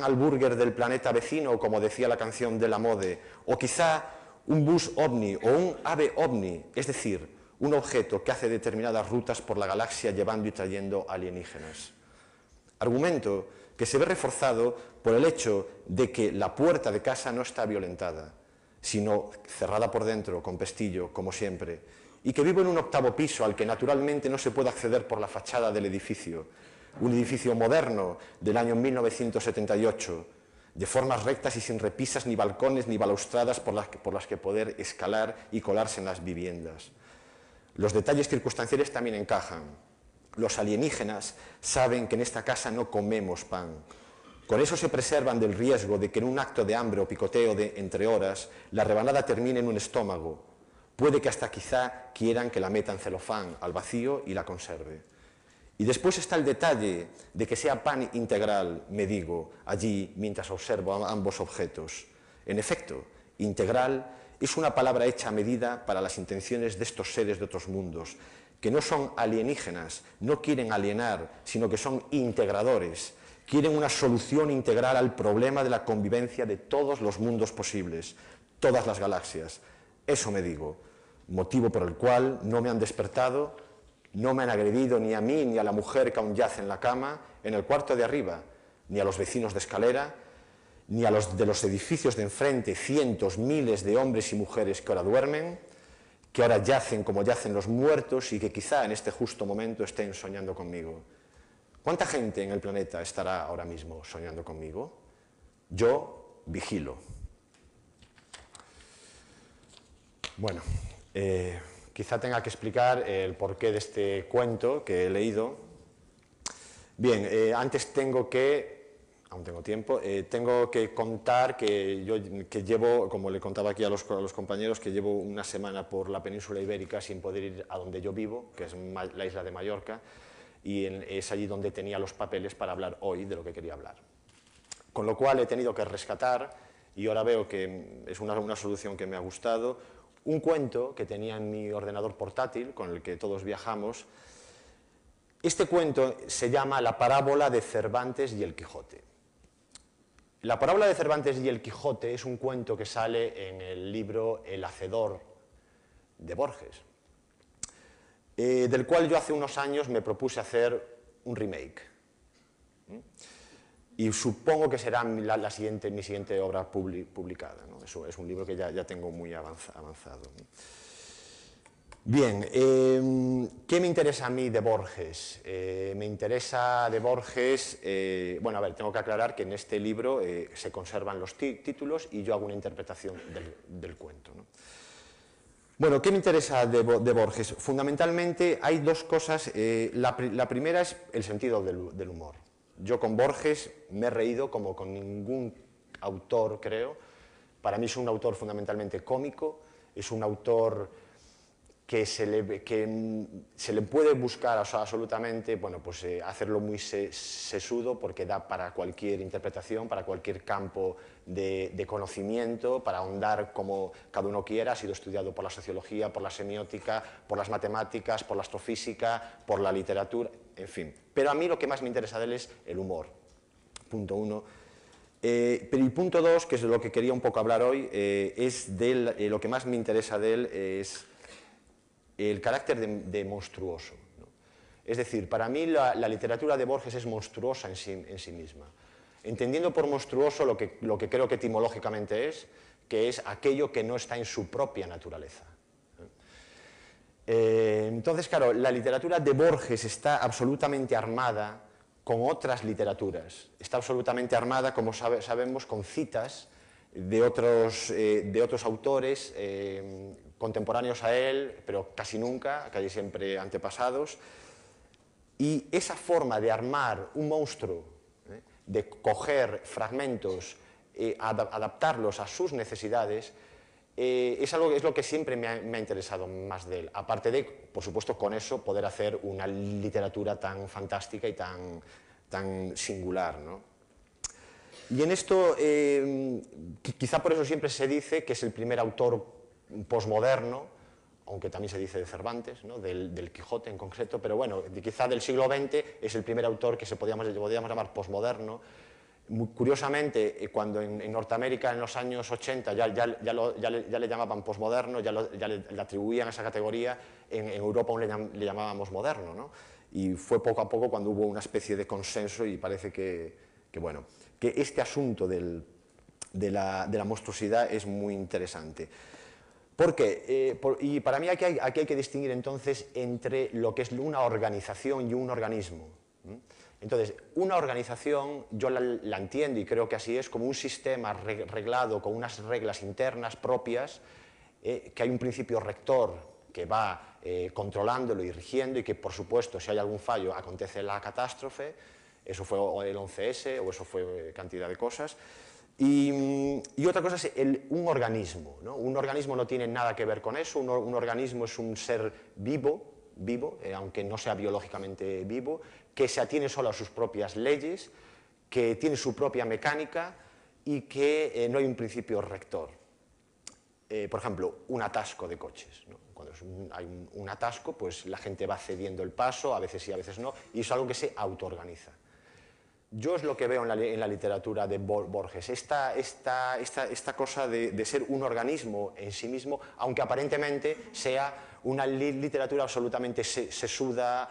al burger del planeta vecino, como decía la canción de la mode, o quizá un bus ovni o un ave ovni, es decir, un objeto que hace determinadas rutas por la galaxia llevando y trayendo alienígenas. Argumento que se ve reforzado por el hecho de que la puerta de casa no está violentada, sino cerrada por dentro, con pestillo, como siempre, y que vivo en un octavo piso al que naturalmente no se puede acceder por la fachada del edificio, un edificio moderno del año 1978, de formas rectas y sin repisas, ni balcones, ni balaustradas por las que, por las que poder escalar y colarse en las viviendas. Los detalles circunstanciales también encajan. Los alienígenas saben que en esta casa no comemos pan. Con eso se preservan del riesgo de que en un acto de hambre o picoteo de entre horas la rebanada termine en un estómago. Puede que hasta quizá quieran que la metan celofán al vacío y la conserve. Y después está el detalle de que sea pan integral, me digo, allí mientras observo ambos objetos. En efecto, integral es una palabra hecha a medida para las intenciones de estos seres de otros mundos, que no son alienígenas, no quieren alienar, sino que son integradores, quieren una solución integral al problema de la convivencia de todos los mundos posibles, todas las galaxias. Eso me digo, motivo por el cual no me han despertado no me han agredido ni a mí, ni a la mujer que aún yace en la cama, en el cuarto de arriba, ni a los vecinos de escalera, ni a los de los edificios de enfrente, cientos, miles de hombres y mujeres que ahora duermen, que ahora yacen como yacen los muertos y que quizá en este justo momento estén soñando conmigo. ¿Cuánta gente en el planeta estará ahora mismo soñando conmigo? Yo vigilo. Bueno. Eh, quizá tenga que explicar el porqué de este cuento que he leído. Bien, eh, antes tengo que, aún tengo tiempo, eh, tengo que contar que yo que llevo, como le contaba aquí a los, compañeros, que llevo una semana por la península ibérica sin poder ir a donde yo vivo, que es la isla de Mallorca, y es allí donde tenía los papeles para hablar hoy de lo que quería hablar. Con lo cual he tenido que rescatar, y ahora veo que es una, una solución que me ha gustado, un cuento que tenía en mi ordenador portátil, con el que todos viajamos. Este cuento se llama La parábola de Cervantes y el Quijote. La parábola de Cervantes y el Quijote es un cuento que sale en el libro El Hacedor de Borges, eh, del cual yo hace unos años me propuse hacer un remake. ¿Mm? y supongo que será la, siguiente, mi siguiente obra publicada. Eso es un libro que ya, ya tengo muy avanzado. Bien, em, ¿qué me interesa a mí de Borges? Eh, me interesa de Borges, eh, bueno, a ver, tengo que aclarar que en este libro eh, se conservan los títulos y yo hago una interpretación del, cuento. Bueno, ¿qué me interesa de, Borges? Fundamentalmente hay dos cosas. La, primera es el sentido del humor. Yo con Borges me he reído como con ningún autor, creo. Para mí es un autor fundamentalmente cómico, es un autor que se le, que se le puede buscar absolutamente, bueno, pues eh, hacerlo muy sesudo porque da para cualquier interpretación, para cualquier campo de, conocimiento, para ahondar como cada uno quiera, ha sido estudiado por la sociología, por la semiótica, por las matemáticas, por la astrofísica, por la literatura, en fin. Pero a mí lo que más me interesa de él es el humor, punto uno. Eh, pero el punto dos, que es de lo que quería un poco hablar hoy, eh, es de lo que más me interesa de él, es el carácter de, monstruoso. Es decir, para mí la, literatura de Borges es monstruosa en sí, misma, entendiendo por monstruoso lo que, lo que creo que etimológicamente es, que es aquello que no está en su propia naturaleza. Eh, entonces, claro, la literatura de Borges está absolutamente armada con otras literaturas, está absolutamente armada, como sabemos, con citas de otros, eh, de otros autores eh, contemporáneos a él, pero casi nunca, casi siempre antepasados. Y esa forma de armar un monstruo, ¿eh? de coger fragmentos, eh, adaptarlos a sus necesidades, eh, es, algo, es lo que siempre me ha, interesado más de él. Aparte de, por supuesto, con eso poder hacer una literatura tan fantástica y tan, tan singular. Y en esto, eh, quizá por eso siempre se dice que es el primer autor posmoderno, aunque también se dice de Cervantes, ¿no? del, del, Quijote en concreto, pero bueno, quizá del siglo XX es el primer autor que se podíamos, podíamos llamar posmoderno. Curiosamente, eh, cuando en, Norteamérica en los años 80 ya, ya, ya, le, llamaban posmoderno, ya, le, atribuían esa categoría, en, Europa aún le, le llamábamos moderno. ¿no? Y fue poco a poco cuando hubo una especie de consenso y parece que, que bueno, que este asunto del, de, la, de la monstruosidad es muy interesante. Eh, ¿Por qué? y para mí aquí hay, que distinguir entonces entre lo que es una organización y un organismo. Entonces, una organización yo la, entiendo y creo que así es como un sistema reglado con unas reglas internas propias, eh, que hay un principio rector que va eh, controlándolo y rigiendo y que por supuesto si hay algún fallo acontece la catástrofe, eso fue el 11S o eso fue cantidad de cosas. Y, otra cosa es el, un organismo. ¿no? Un organismo no tiene nada que ver con eso, un, organismo es un ser vivo, vivo eh, aunque no sea biológicamente vivo, que se atiene solo a sus propias leyes, que tiene su propia mecánica y que eh, no hay un principio rector. Eh, por ejemplo, un atasco de coches. Cuando hay un, atasco, pues la gente va cediendo el paso, a veces sí, a veces no, y es algo que se autoorganiza yo es lo que veo en la, en la literatura de Borges, esta, esta, cosa de, de, ser un organismo en sí mismo, aunque aparentemente sea una literatura absolutamente sesuda,